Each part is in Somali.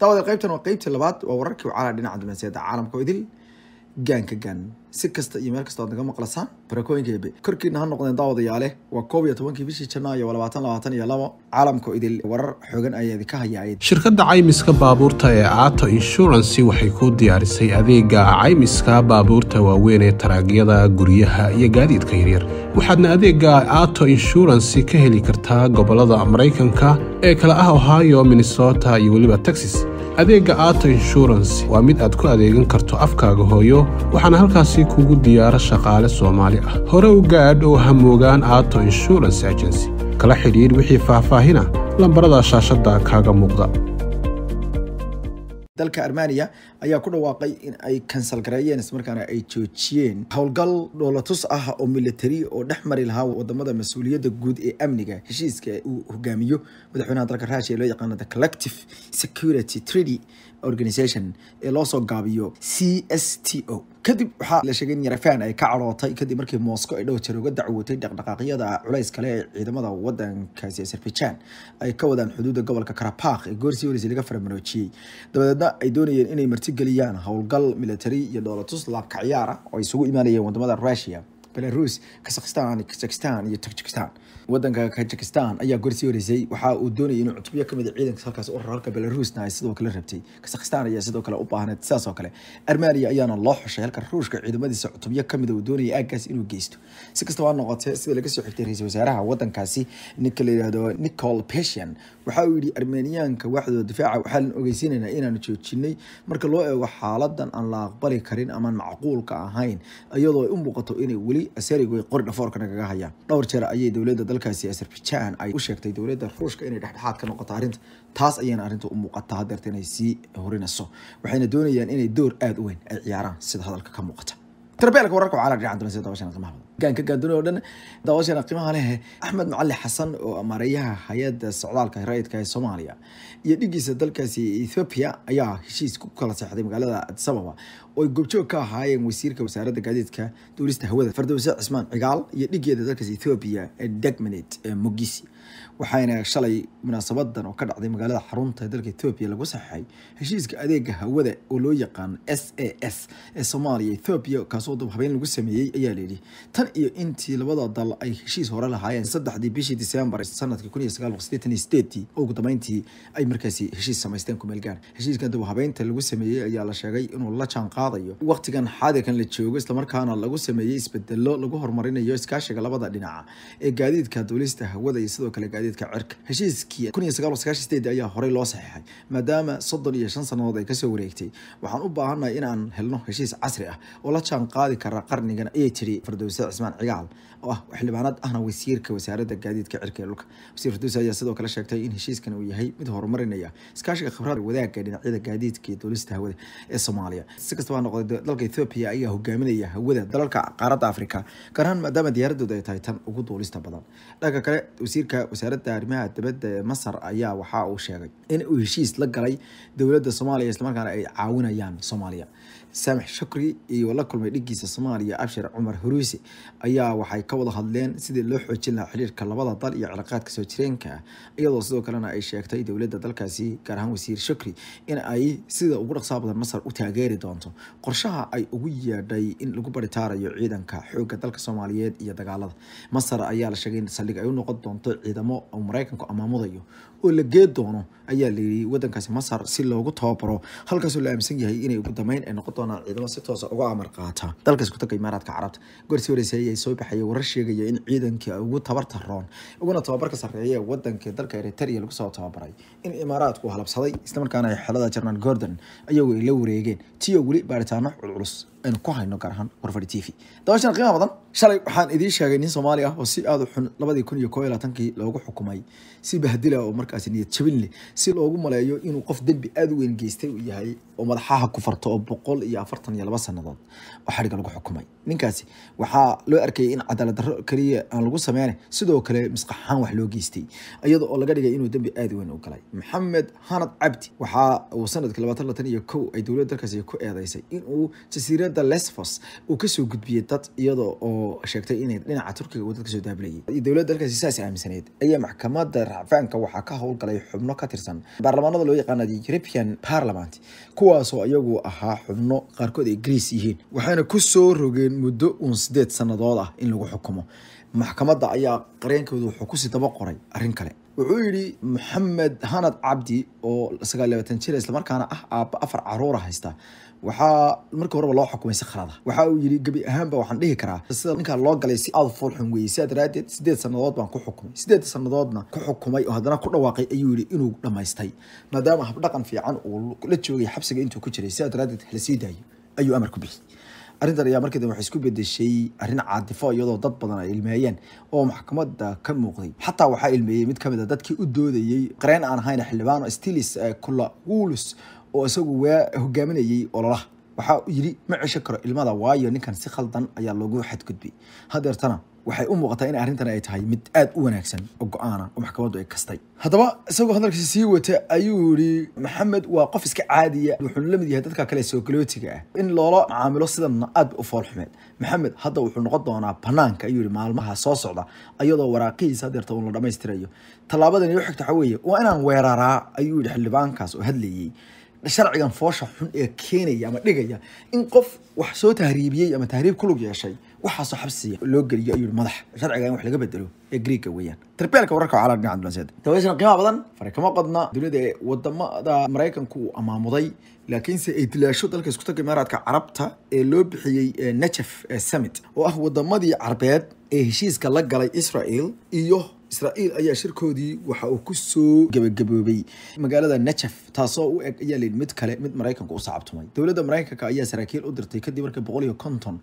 daawada qaybtan waa qaybtii labaad waa wararkii wacaalaa dhinaca dumansiyada caalamka oo idil gaanka gaan si kasta iyo meel kasta naga maqlasaan barakooyinka korkiina ha noqdeen daawadayaale waa koob iyo tobankii bishii janaayo labaatan labaatan iyo labo caalamka idil warar xoogan ayaa idinka hayaa shirkadda caymiska baabuurta ee aato inshuransi waxay ku diyaarisay adeega caymiska baabuurta waaweyn ee taraagyada guryaha iyo gaadiidka yaryar waxaadna adeega aato inshuransi ka heli kartaa gobolada maraykanka ee kale ah ohio minnesota iyo weliba texas adeegga aato insurance waa mid aad ku adeegan karto afkaaga hooyo waxaana halkaasi kugu diyaara shaqaale soomaali ah hore u gaadh oo hamoogaan aato insurance agency kala xidhiir wixii faahfaahina lambarada shaashadda kaaga muuqda dalka armeniya ayaa ku dhawaaqay in ay kansal gareeyeen ay joojiyeen howlgal dhoolatus ah oo militari oo dhex mari lahaa wadamada mas-uuliyadda guud ee amniga heshiiska uu hogaamiyo madaxweynaha dalka raashiya ee loo yaqaano the collective security treaty organization ee loosoo gaabiyo c s t o kadib waxaa la sheegay in yarafaan ay ka carootay kadib markii moskow ay dhowr jeer uga dacwootay dhaqdhaqaaqyada culays kale ee ciidamada wadankaasi azerbaijan ay ka wadaan xuduudda gobolka karabakh ee goorsi sii laga faramaroojiyey dabadeedna ay doonayeen inay marti nasigeliyaan howlgal military iyo dhoolatus laabka ciyaara oo isugu imaanayeen wadamada russia belarus kazakhstan kazakistan iyo tajikistan wadanka kazakistan ayaa gorsii horeysay waxa uu doonayay inuu cutubyo kamid ah ciidanka halkaas u raro halka belaruusna ay sidoo kale rabtay kazakhstan ayaa sidoo kale u baahneed sidaas kale armenia ayaana loo xushay halka ruushka ciidamadiisa cutubyo kamid ah uu doonayay aaggaas inuu geysto si kastaba noqotee sida laga xigtay ra-iisul wasaaraha wadankaasi ninka la yidhaahdo nicol peshian waxa uu yidhi armeniyaanka waaxdooda difaaca waxaalan ogeysiinaynaa inaanu joojinay marka loo eego xaaladan aan la aqbali karin amaan macquulka ahayn iyadoo u muuqato inay weli weli asarigoy qori dhafoorka nagaga hayaan dhowr jeer ayay dowladda dalkaasi azerbaijan ay u sheegtay dowladda ruushka inay dhexdhexaad ka noqoto arrinta taas ayayna arrinta u muuqataa hadeerta inay sii horinayso waxayna doonayaan inay door aada u weyn ay ciyaaraan sida hadalka ka muuqata tarbeelka wararka caalag dhinaca dunida dabashan qiimaha badan ka gaadoono o dhan daawashana qiimaha leh axmed macali xasan oo amaareeyaha hay-adda socdaalka rayidka ee soomaaliya iyo dhigiisa dalkaasi ethoobia ayaa heshiis ku kala seexday magaalada adisababa oo ay goobjoog ka ahaayeen wasiirka wasaaradda gaadiidka duulista hawada fardowse cismaan cigaal iyo dhigeeda dalkaasi ethoobiya ee degmanet ee eh, mogisi waxayna shalay munaasabadan oo ka dhacday magaalada xarunta ee dalka ethoobiya lagu saxeixay heshiiska adeega hawada oo loo yaqaan s a s ee soomaaliya ethoobiya kaasoo dab habeen lagu sameeyey ayaa layidhi tan iyo intii labada dal ay heshiis hore lahaayeen saddexdii bishii disembar sanadka kun ugu dambeyntii ay markaasi heshiis samaysteen kumeel gaar heshiiskan dab habeynta lagu sameeyey ayaa la sheegay inuu la jaan qaadayo waqtigan xaadirkan la joogo islamarkaana lagu sameeyey isbedelo lagu horumarinayo iskaashiga labada dhinaca ee gaadiidka duulista hawada iyo sidoo kale gaadiid xidhiidhka cirka heshiiskii ayaa horey loo saxeexay maadaama soddon iyo shan sannadood ay kasoo wareegtay waxaan u baahannahay inaan helno heshiis casri ah oo la jaan qaadi kara qarnigan ayay tiri fardowse cismaan cigaal oo ah xildhibaanad ahna wasiirka wasaaradda gaadiidka cirka ee dhulka wasiir fardowse ayaa sidoo kale sheegtay in heshiiskan uu yahay mid horumarinaya iskaashiga khibrada wadaagga dhinacyada gaadiidka iyo duulista hawada ee soomaaliya si kastaba noqday dalka ethoobiya ayaa hogaaminaya hawada dalalka qaaradda afrika gaar maadaama diyaaradooda ay tahay tan ugu duulista badan dhanka kale wasiirka wasaarada wasaaradda arrimaha dibadda ee masar ayaa waxa uu sheegay in uu heshiis la galay dowladda soomaaliya islamarkaana ay caawinayaan soomaaliya saamix shukri iyo la kulmay dhiggiisa soomaaliya abshir cumar huruusi ayaa waxay ka wada hadleen sidii loo xoojin lahaa xiriirka labada dal iyo cilaaqaadka soo jireenka iyadoo sidoo kalena ay sheegtay dowladda dalkaasi gaar ahaan wasiir shukri in ay sida ugu dhaqsaa badan masar u taageeri doonto qorshaha ay ugu yeedhay in lagu baritaarayo ciidanka xoogga dalka soomaaliyeed iyo dagaalada masar ayaa la sheegay in saldhig ay u noqon doonto ciidamo uu maraykanku amaamudayo oo la gee doono ayaa la yidhi wadankaasi masar si loogu tababaro halkaasoo la aaminsan yahay inay ugu dambeyn ay noqoto doonaan ciidamo si toosa uga amar qaata dalka iskutanka imaaraadka carabta si horeysa ayay soo baxayay warar sheegaya in ciidankii ugu tabarta roon uguna tababarka sarreeye wadanka dalka eritaria lagu soo tababaray in imaaraadku halabsaday islamarkaana ay xelada jerman gordon ayagu ay la wareegeen tiyo weli baaritaano culculus aynu ku hayno gaar ahaan warfadhi t v dabaashan qiimaha badan shalay waxaan idiin sheegay nin soomaali ah oo si aada xun labadii kun iyo koo iyo labaatankii loogu xukumay si bahdila oo markaasi niyad jabin si loogu maleeyo inuu qof dembi aada weyn geystay uu yahay oo madaxaha ku farto oo boqol iyo afartan iyo laba sannadood oo xadhiga lagu xukumay ninkaasi waxaa loo arkayay in cadaalad darro keliya aan lagu sameyne sidoo kale misqaxaan wax loo geystay iyada oo laga dhigay inuu dembi aada weyn u galay maxamed hanad cabdi waxa uu sanadkii labaatan labaatan iyo kow ay dowladda dalkaasi ku eedeysay inuu jasiirad dowladda lesvos uu kasoo gudbiyey dad iyadoo oo sheegtay inay dhinaca turkiga uu dad soo daabalayay iyo dowladda dalkaasi saas aaminsaneyd ayaa maxkamadda racfaanka waxaa ka howlgalay xubno ka tirsan baarlamaanada loo yaqaana european parliament kuwaasoo iyagu ahaa xubno qaarkood ay greece yihiin waxayna kusoo rogeen muddo uun sideed sannadood ah in lagu xukumo maxkamadda ayaa qareenkooda wuxuu kusii daba qoray arrin kale wuxuu yidhi maxamed hanad cabdi oo sagaal labaatan jir islamarkaana ah aabba afar caruura ah haysta waxaa markii horeba loo xukumay si khalada waxa uu yidhi gebi ahaanba waxaan dhihi karaa sida ninkaa loo galay si aad foolxun weeyey sidaa daraaddeed sideed sannadood baan ku xukumay sideed sannadoodna ku xukumay oo haddana ku dhawaaqay ayuu yidhi inuu dhammaystay maadaama habdhaqan fiican uu la joogay xabsiga intuu ku jiray sidaa daraaddeed hala daayo ayuu amar ku bixiyey arrintan ayaa markii dambe waxay isku bedeshay arrin caadifo iyadoo dad badan ay ilmeeyeen oo maxkamadda ka muuqday xataa waxaa ilmeeyey mid ka mid a ah dadkii u doodayey qareen aan ahayn xildhibaano stilis eh, kulaulus oo isagu waa hogaaminayey ololaha waxaa yidhi ma ceshan karo ilmada waayo ninkan si khaldan ayaa loogu xadgudbay hadeertana waxay u muuqataa in arrintan ay tahay mid aada u wanaagsan oo go-aana oo maxkamaddu ay kastay haddaba isagoo hadalkiisa sii wata ayuu yidhi maxamed waa qof iska caadiya wuxuu la mid yahay dadka kale soogolootiga ah in loola macaamilo sidanna aad u foolxumeed maxamed hadda wuxuu noqon doonaa banaanka ayuu yidhi maalmaha soo socda iyadoo waraaqihiisa hadeerta uun la dhammaystirayo tallaabadan igu xigta waxa weeye waa inaan weeraraa ayuu yidhi xildhibaankaas oo hadlayey sharcigan foosha xun ee keenaya ama dhigaya in qof wax soo tahriibiyey ama tahriib kulug yeeshay waxaasoo xabsiya loo geliyo ayuu madax sharciga in wax laga bedelo ee greega weyaan tarbeelka wararka oo caalamka dhinaca dulanseeda tawaysan qiimaha badan fare kama qodna dowladda ee wadamada maraykanku uu amaamuday laakiinse ay dilaasho dalka isku taga imaaraadka carabta ee loo bixiyey eh, najaf eh, summit oo ah waddamadii carbeed ee heshiiska la galay israel iyo israa'iil ayaa shirkoodii waxa uu ku soo gebagaboobay magaalada najaf taasoo u eg ayaa layidhi mid kale mid maraykanku u sacabtumay dowladda maraykanka ayaa saraakiil u dirtay kadib markii boqol iyo konton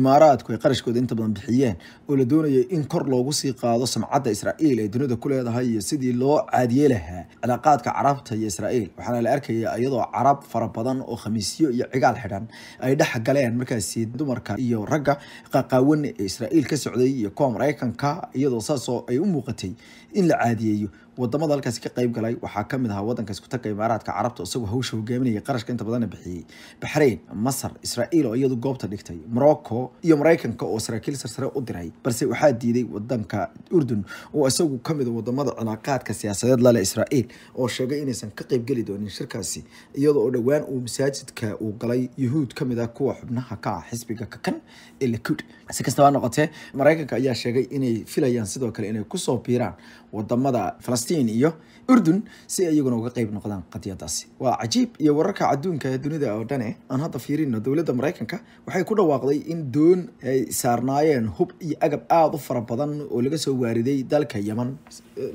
imaaraadku ay qarashkooda inta badan bixiyeen oo la doonayay in kor loogu sii qaado samcadda israa'iil ee dunida ku leedahay iyo sidii loo caadiye lahaa cilaaqaadka carabta iyo israa'iil waxaana la arkayaa iyadoo carab fara badan oo khamiisyo iyo cigaal xidhan ay dhex galeen markaasi dumarka iyo ragga qaqaawan ee israa'iil ka socday iyo kuwa maraykanka iyadoo saasoo ay u muuqatay in la caadiyeeyo wadamada halkaas ka qeyb galay waxaa kamid ahaa wadanka iskutaga imaaraadka carabta isagoo hawsha hogaaminaya qarashka inta badanna bixiyey baxrayn masar israa'iil oo iyadu goobta dhigtay morocco iyo maraykanka oo saraakiil sarsare u diray balse waxaa diiday wadanka urdun oo isagu kamid ah wadamada cilaaqaadka siyaasadeed lale israa'iil oo sheegay inaysan ka qaybgeli doonin shirkaasi iyada oo dhowaan uu masaajidka uu galay yuhuud kamid ah kuwa xubnaha ka ah xisbiga kakan ee likud si kastaba noqotee maraykanka ayaa sheegay inay filayaan sidoo kale inay kusoo biiraan wadamada falastiin falastiin iyo urdun si iyaguna uga qeyb noqdaan qadiyadaasi waa cajiib iyo wararka cadduunka ee dunida oo dhane eh, aan hadda fiirino dowladda maraykanka waxay ku dhawaaqday in doon ay saarnaayeen hub iyo agab aada u fara badan oo laga soo waariday dalka yeman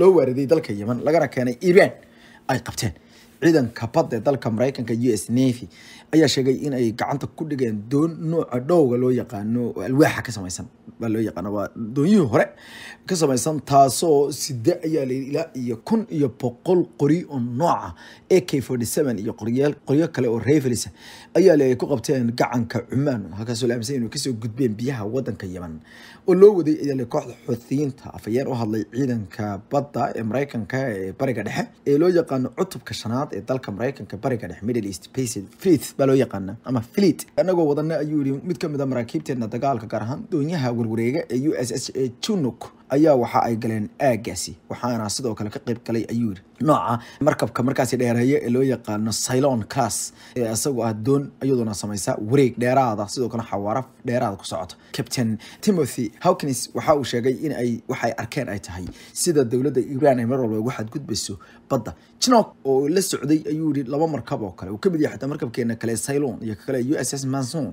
loo waariday dalka yeman lagana keenay iraan ay qabteen ciidanka badda ee dalka mareykanka u s navy ayaa sheegay inay gacanta ku dhigeen doon nooca dhowga loo yaqaano oo alwaaxa ka samaysan baa loo yaqaana waa doonyihii hore ka samaysan taasoo sida ayaa layidhi ilaa iyo kun iyo boqol qori oo nooca a k forty seven iyo qoryaal qoryo kale oo revelis ayaa ay ku qabteen gacanka cumaan halkaasoo la aaminsan inuu kasoo gudbeen biyaha waddanka yeman oo loo waday ayaa le kooxda xuuthiyiinta afayeen u hadlay ciidanka badda ee maraykanka ee bariga dhexe ee loo yaqaano cutubka shanaad ee dalka maraykanka bariga dhex middle east basin fleet baa loo yaqaana ama fleet anagoo wadana ayuu yidhi mid ka mid a ah maraakiibteedna dagaalka gaar ahaan doonyaha warwareega ee u s s ee junuk ayaa waxa ay galeen aagaasi waxaana sidoo kale ka qayb galay ayuu yidhi nooca markabka markaasi dheereeya ee loo yaqaano saylon cas ee isagoo ah doon iyadoona samaysa wareeg dheeraada sidoo kale xawaaraf dheeraada ku socota captain timothy hawkins waxa uu sheegay in ay waxay arkeen ay tahay sida dowladda iiraan ay mar walba ugu xadgudbayso badda jinock oo la socday ayuu yihi laba markab oo kale uu kamid yahay xataa markabkeena kale saylon iyo kakale u s s manson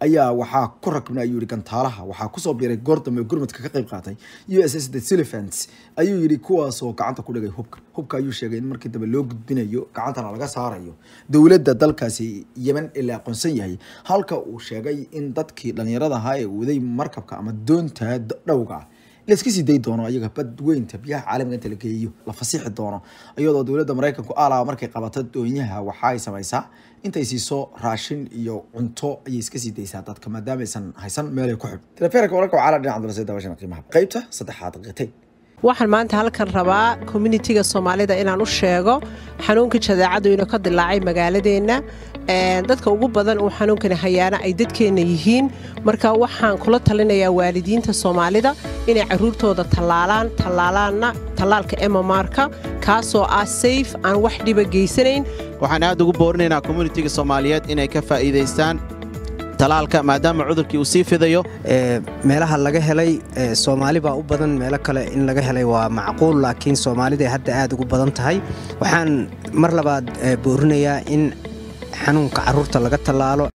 ayaa waxaa ku rakibna ayuu yihi gantaalaha waxaa kusoo biiray goor dambe gurmadka ka qayb qaatay u s s the siliphants ayuu yidhi kuwaasoo gacanta ku dhigay hubka hubka ayuu sheegay in markii dambe loo gudbinayo gacantana laga saarayo dowladda dalkaasi yemen ee la aqoonsan yahay halka uu sheegay in dadkii dhallinyarada ahaa ee waday markabka ama doonta dhowga layska sii day doono ayaga badweynta biyaha caalamiga inta la geeyo la fasiixi doono iyadoo dowladda maraykanku alaaba markay qabata doonyaha waxaay ay samaysaa intay siiso raashin iyo cunto ayay iska sii daysaa dadka maadaamaysan haysan meelay ku xib taleefoonka wararka waxaa la dhinaca cabdulasiid daawashan qiimaha qaybta saddexaad qitay waxaan maanta halkan rabaa communitiga soomaalida inaan u sheego xanuunkii jadeecadu inuu ka dilaacay magaaladeenna dadka ugu badan uu xanuunkani hayaana ay dadkeenna yihiin marka waxaan kula talinayaa waalidiinta soomaalida inay caruurtooda tallaalaan tallaalaanna tallaalka emamarka kaasoo ah sayf aan wax dhiba geysanayn waxaan aad ugu boorinaynaa communitiga soomaaliyeed inay ka faa'iidaystaan talaalka maadaama cudurkii uu sii fidayo meelaha laga helay soomaali baa u badan meelo kale in laga helay waa macquul laakiin soomaaliday hadda aad ugu badan tahay waxaan mar labaad boorinayaa in xanuunka caruurta laga tallaalo